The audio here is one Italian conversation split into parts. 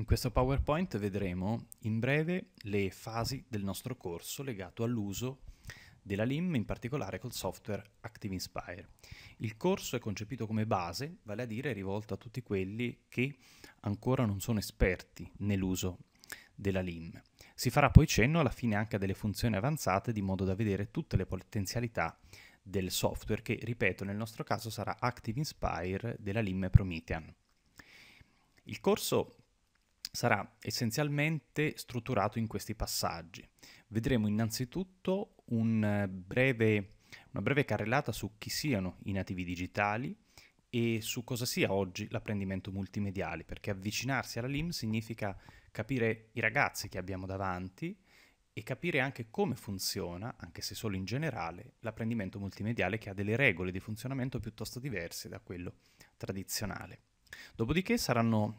In questo PowerPoint vedremo in breve le fasi del nostro corso legato all'uso della LIM, in particolare col software Active Inspire. Il corso è concepito come base, vale a dire rivolto a tutti quelli che ancora non sono esperti nell'uso della LIM. Si farà poi cenno alla fine anche a delle funzioni avanzate di modo da vedere tutte le potenzialità del software che, ripeto, nel nostro caso sarà Active Inspire della LIM Promethean. Il corso sarà essenzialmente strutturato in questi passaggi. Vedremo innanzitutto un eh, breve, una breve carrellata su chi siano i nativi digitali e su cosa sia oggi l'apprendimento multimediale, perché avvicinarsi alla LIM significa capire i ragazzi che abbiamo davanti e capire anche come funziona, anche se solo in generale, l'apprendimento multimediale che ha delle regole di funzionamento piuttosto diverse da quello tradizionale. Dopodiché saranno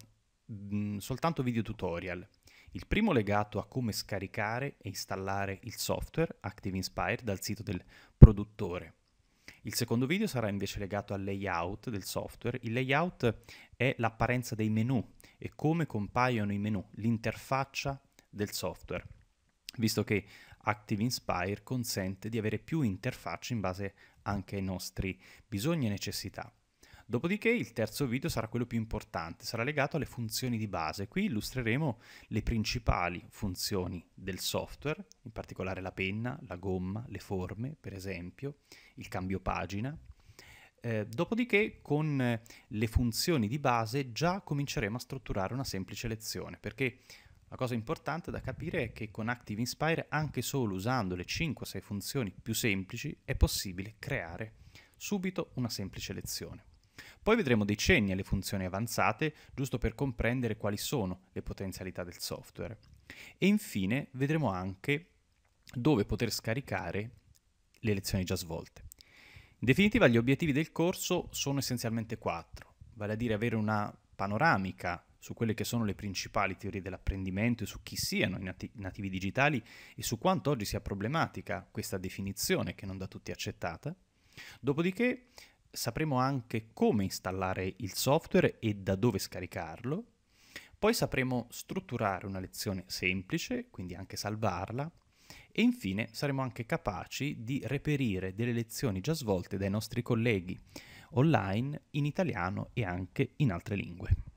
soltanto video tutorial. Il primo legato a come scaricare e installare il software Active Inspire dal sito del produttore. Il secondo video sarà invece legato al layout del software. Il layout è l'apparenza dei menu e come compaiono i menu, l'interfaccia del software, visto che Active Inspire consente di avere più interfacce in base anche ai nostri bisogni e necessità. Dopodiché il terzo video sarà quello più importante, sarà legato alle funzioni di base. Qui illustreremo le principali funzioni del software, in particolare la penna, la gomma, le forme, per esempio, il cambio pagina. Eh, dopodiché con le funzioni di base già cominceremo a strutturare una semplice lezione, perché la cosa importante da capire è che con Active Inspire, anche solo usando le 5-6 funzioni più semplici, è possibile creare subito una semplice lezione. Poi vedremo dei cenni alle funzioni avanzate, giusto per comprendere quali sono le potenzialità del software. E infine vedremo anche dove poter scaricare le lezioni già svolte. In definitiva, gli obiettivi del corso sono essenzialmente quattro, vale a dire avere una panoramica su quelle che sono le principali teorie dell'apprendimento e su chi siano i nati- nativi digitali e su quanto oggi sia problematica questa definizione che non da tutti accettata. Dopodiché sapremo anche come installare il software e da dove scaricarlo. Poi sapremo strutturare una lezione semplice, quindi anche salvarla. E infine saremo anche capaci di reperire delle lezioni già svolte dai nostri colleghi online in italiano e anche in altre lingue.